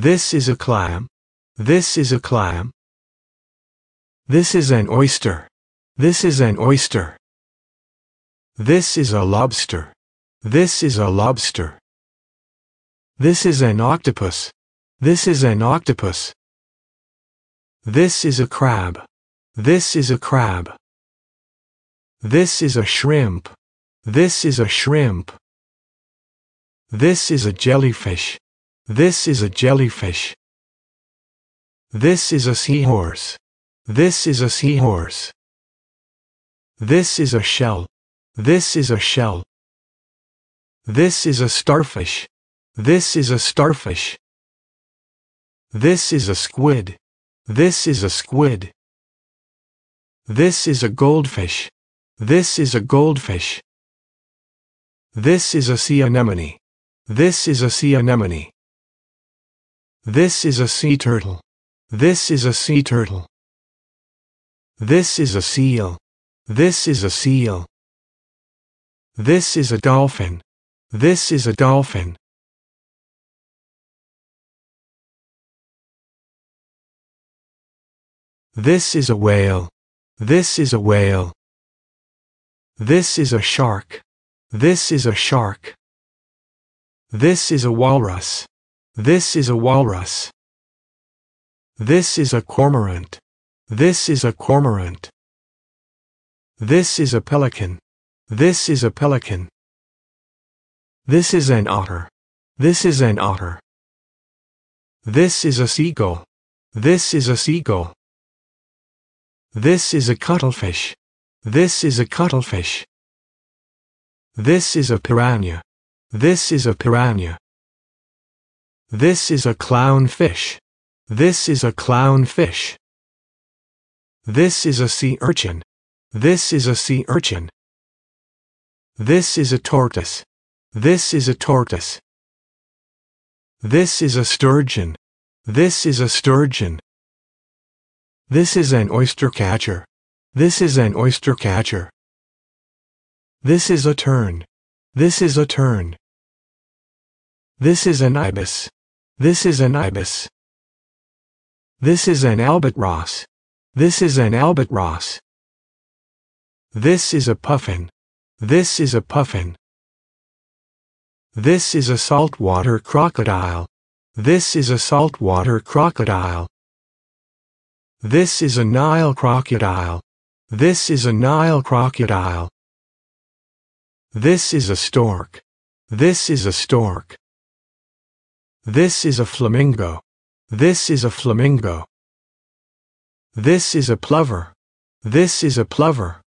This is a clam. This is a clam. This is an oyster. This is an oyster. This is a lobster. This is a lobster. This is an octopus. This is an octopus. This is a crab. This is a crab. This is a shrimp. This is a shrimp. This is a jellyfish. This is a jellyfish. This is a seahorse. This is a seahorse. This is a shell. This is a shell. This is a starfish. This is a starfish. This is a squid. This is a squid. This is a goldfish. This is a goldfish. This is a sea anemone. This is a sea anemone. This is a sea turtle. This is a sea turtle. This is a seal. This is a seal. This is a dolphin. This is a dolphin. This is a whale. This is a whale. This is a shark. This is a shark. This is a walrus. This is a walrus. This is a cormorant. This is a cormorant. This is a pelican. This is a pelican. This is an otter. This is an otter. This is a seagull. This is a seagull. This is a cuttlefish. This is a cuttlefish. This is a piranha. This is a piranha. This is a clownfish. This is a clownfish. This is a sea urchin. This is a sea urchin. This is a tortoise. This is a tortoise. This is a sturgeon. This is a sturgeon. This is an oyster catcher. This is an oyster catcher. This is a tern. This is a tern. This is an ibis. This is an ibis. This is an albatross. This is an albatross. This is a puffin. This is a puffin. This is a saltwater crocodile. This is a saltwater crocodile. This is a Nile crocodile. This is a Nile crocodile. This is a stork. This is a stork. This is a flamingo. This is a flamingo. This is a plover. This is a plover.